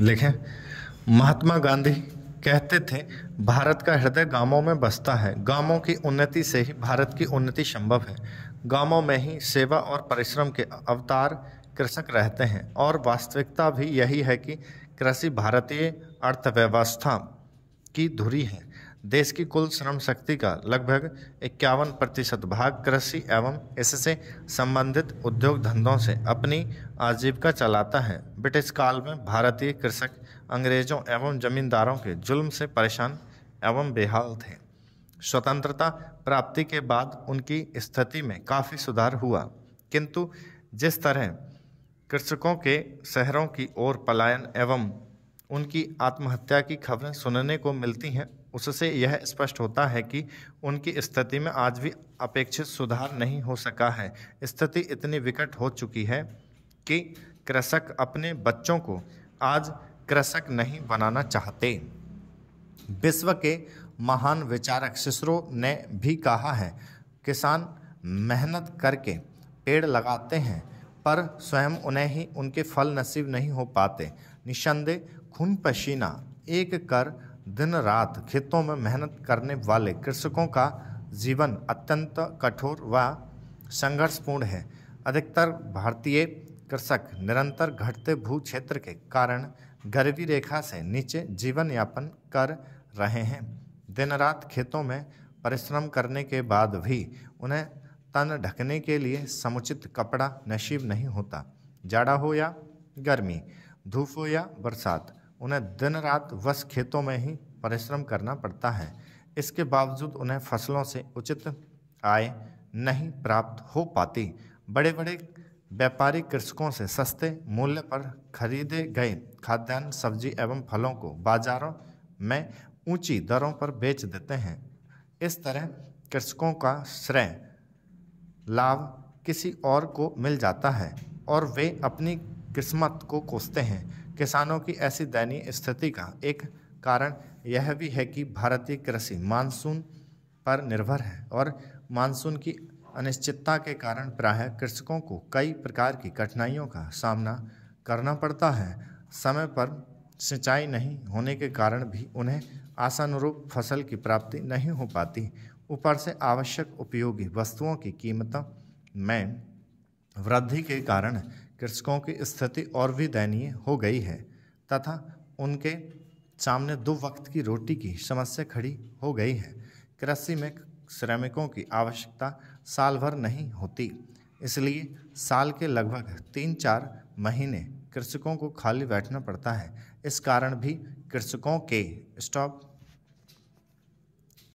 लिखें महात्मा गांधी कहते थे भारत का हृदय गांवों में बसता है गांवों की उन्नति से ही भारत की उन्नति संभव है गांवों में ही सेवा और परिश्रम के अवतार कृषक रहते हैं और वास्तविकता भी यही है कि कृषि भारतीय अर्थव्यवस्था की धुरी है देश की कुल श्रम शक्ति का लगभग इक्यावन प्रतिशत भाग कृषि एवं इससे संबंधित उद्योग धंधों से अपनी आजीविका चलाता है ब्रिटिश काल में भारतीय कृषक अंग्रेजों एवं जमींदारों के जुल्म से परेशान एवं बेहाल थे स्वतंत्रता प्राप्ति के बाद उनकी स्थिति में काफ़ी सुधार हुआ किंतु जिस तरह कृषकों के शहरों की ओर पलायन एवं उनकी आत्महत्या की खबरें सुनने को मिलती हैं उससे यह स्पष्ट होता है कि उनकी स्थिति में आज भी अपेक्षित सुधार नहीं हो सका है स्थिति इतनी विकट हो चुकी है कि कृषक अपने बच्चों को आज कृषक नहीं बनाना चाहते विश्व के महान विचारक सिसरो ने भी कहा है किसान मेहनत करके पेड़ लगाते हैं पर स्वयं उन्हें ही उनके फल नसीब नहीं हो पाते निशंदे खून पसीना एक कर दिन रात खेतों में मेहनत करने वाले कृषकों का जीवन अत्यंत कठोर व संघर्षपूर्ण है अधिकतर भारतीय कृषक निरंतर घटते भू क्षेत्र के कारण गरीबी रेखा से नीचे जीवन यापन कर रहे हैं दिन रात खेतों में परिश्रम करने के बाद भी उन्हें तन ढकने के लिए समुचित कपड़ा नसीब नहीं होता जाड़ा हो या गर्मी धूप हो या बरसात उन्हें दिन रात वस खेतों में ही परिश्रम करना पड़ता है इसके बावजूद उन्हें फसलों से उचित आय नहीं प्राप्त हो पाती बड़े बड़े व्यापारी कृषकों से सस्ते मूल्य पर खरीदे गए खाद्यान्न सब्जी एवं फलों को बाजारों में ऊंची दरों पर बेच देते हैं इस तरह कृषकों का श्रेय लाभ किसी और को मिल जाता है और वे अपनी किस्मत को कोसते हैं किसानों की ऐसी दयनीय स्थिति का एक कारण यह भी है कि भारतीय कृषि मानसून पर निर्भर है और मानसून की अनिश्चितता के कारण प्रायः कृषकों को कई प्रकार की कठिनाइयों का सामना करना पड़ता है समय पर सिंचाई नहीं होने के कारण भी उन्हें आशानुरूप फसल की प्राप्ति नहीं हो पाती ऊपर से आवश्यक उपयोगी वस्तुओं की कीमतों में वृद्धि के कारण कृषकों की स्थिति और भी दयनीय हो गई है तथा उनके सामने दो वक्त की रोटी की समस्या खड़ी हो गई है कृषि में श्रमिकों की आवश्यकता साल भर नहीं होती इसलिए साल के लगभग तीन चार महीने कृषकों को खाली बैठना पड़ता है इस कारण भी कृषकों के स्टॉप